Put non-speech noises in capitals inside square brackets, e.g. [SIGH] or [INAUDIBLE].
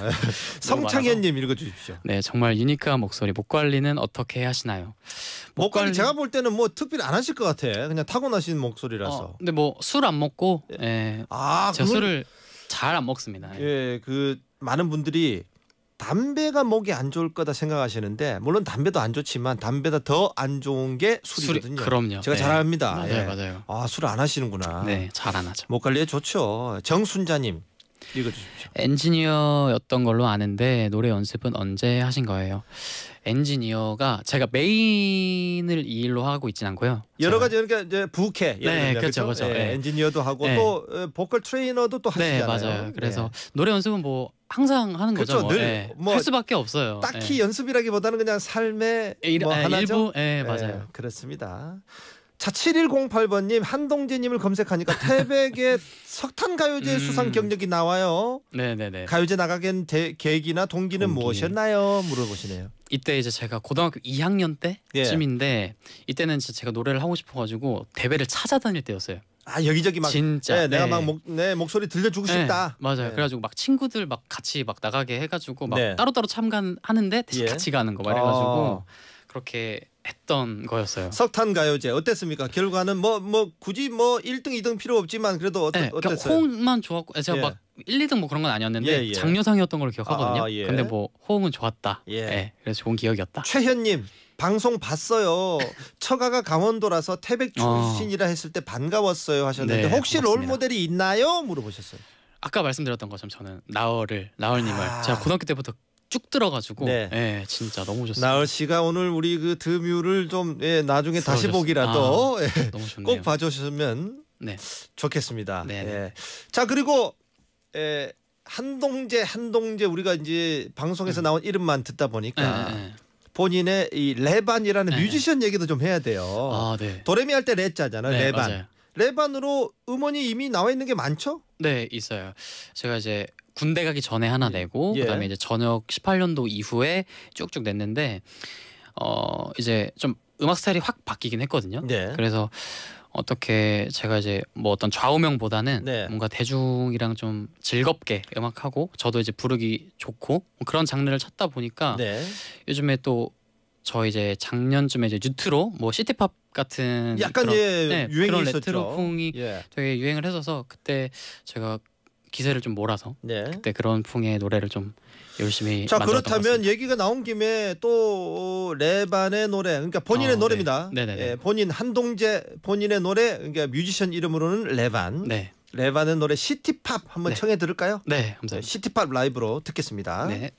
[LAUGHS] 성창현님 읽어주십시오. 네, 정말 유니크한 목소리. 목 관리는 어떻게 하시나요? 목, 목 관리, 제가 볼 때는 뭐 특별히 안 하실 것 같아. 그냥 타고나신 목소리라서. 어, 근데 뭐 술 안 먹고, 예. 네. 아, 제 그건... 술을 잘 안 먹습니다. 예. 예, 그 많은 분들이 담배가 목이 안 좋을 거다 생각하시는데 물론 담배도 안 좋지만 담배다 더안 좋은 게 술이거든요. 술이, 그럼요. 제가 네. 예. 잘 압니다. 맞아요, 예. 맞아요. 아, 술 안 하시는구나. 네, 잘 안 하죠. 목 관리에 좋죠. 정순자님. 읽어주십시오. 엔지니어였던 걸로 아는데 노래 연습은 언제 하신 거예요? 엔지니어가 제가 메인을 이 일로 하고 있진 않고요. 여러 제가. 가지 그러니까 이제 부캐, 네, 그렇죠, 그렇죠. 그렇죠. 예, 네. 엔지니어도 하고 네. 또 예, 보컬 트레이너도 또 네, 하시잖아요. 네, 맞아요. 그래서 네. 노래 연습은 뭐 항상 하는 그렇죠, 거죠. 그렇죠. 뭐. 늘할 네. 뭐 수밖에 없어요. 딱히 네. 연습이라기보다는 그냥 삶의 일, 뭐 아, 하나죠. 일부, 네, 예, 맞아요. 그렇습니다. 자 7108번님 한동진님을 검색하니까 태백의 [LAUGHS] 석탄 가요제 음. 수상 경력이 나와요. 네네네. 가요제 나가게 된 계획이나 동기는 동기. 무엇이었나요? 물어보시네요. 이때 이제 제가 고등학교 2학년 예. 때쯤인데 예. 이때는 제가 노래를 하고 싶어가지고 대회를 찾아다닐 때였어요. 아 여기저기 막 진짜 예, 네, 내가 막목내 네, 목소리 들려주고 네, 싶다 맞아요 네. 그래가지고 막 친구들 막 같이 막 나가게 해가지고 막 네. 따로따로 참가하는데 대신 예. 같이 가는 거 말해가지고 어. 그렇게 했던 거였어요. 석탄 가요제 어땠습니까? 결과는 뭐뭐 뭐 굳이 뭐 1등 2등 필요 없지만 그래도 어떠, 네, 그러니까 어땠어요? 호응만 좋았고 제가 예. 막 1, 2등 뭐 그런 건 아니었는데 예, 예. 장려상이었던 걸로 기억하거든요. 아, 예. 근데 뭐 호응은 좋았다. 예. 예 그래서 좋은 기억이었다. 최현님 방송 봤어요. [LAUGHS] 처가가 강원도라서 태백 어. 출신이라 했을 때 반가웠어요 하셨는데 네, 혹시 롤 모델이 있나요? 물어보셨어요. 아까 말씀드렸던 것처럼 저는 나얼을 나얼님을 아. 제가 고등학교 때부터 쭉 들어가지고 네. 예, 진짜 너무 좋습니다. 나얼 씨가 오늘 우리 그 드뮤를 좀 예, 나중에 다시 보기라도 아, 예, 너무 좋네요. 꼭 봐주셨으면 네. 좋겠습니다. 네. 네. 예. 자 그리고 예, 한동재 한동재 우리가 이제 방송에서 음. 나온 이름만 듣다 보니까 예, 예. 본인의 이 레반이라는 네. 뮤지션 얘기도 좀 해야 돼요. 아, 네. 도레미 할 때 레자잖아요. 네, 레반. 맞아요. 레반으로 음원이 이미 나와 있는 게 많죠? 네, 있어요. 제가 이제 군대 가기 전에 하나 예. 내고 예. 그다음에 이제 전역 18년도 이후에 쭉쭉 냈는데 어 이제 좀 음악 스타일이 확 바뀌긴 했거든요. 네. 그래서 어떻게 제가 이제 뭐 어떤 좌우명보다는 네. 뭔가 대중이랑 좀 즐겁게 음악하고 저도 이제 부르기 좋고 뭐 그런 장르를 찾다 보니까 네. 요즘에 또 저 이제 작년쯤에 이제 뉴트로 뭐 시티팝 같은 약간 예, 그런, 예, 네, 그런 레트로풍이 예. 되게 유행을 해서서 그때 제가 기세를 좀 몰아서 네. 그때 그런 풍의 노래를 좀 열심히 자 그렇다면 얘기가 나온 김에 또 레반의 노래 그러니까 본인의 어, 노래입니다. 네. 네, 네, 네. 예, 본인 한동재 본인의 노래 그러니까 뮤지션 이름으로는 레반. 네. 레반의 노래 시티팝 한번 청해 들을까요? 네, 감사합니다. 시티팝 라이브로 듣겠습니다. 네.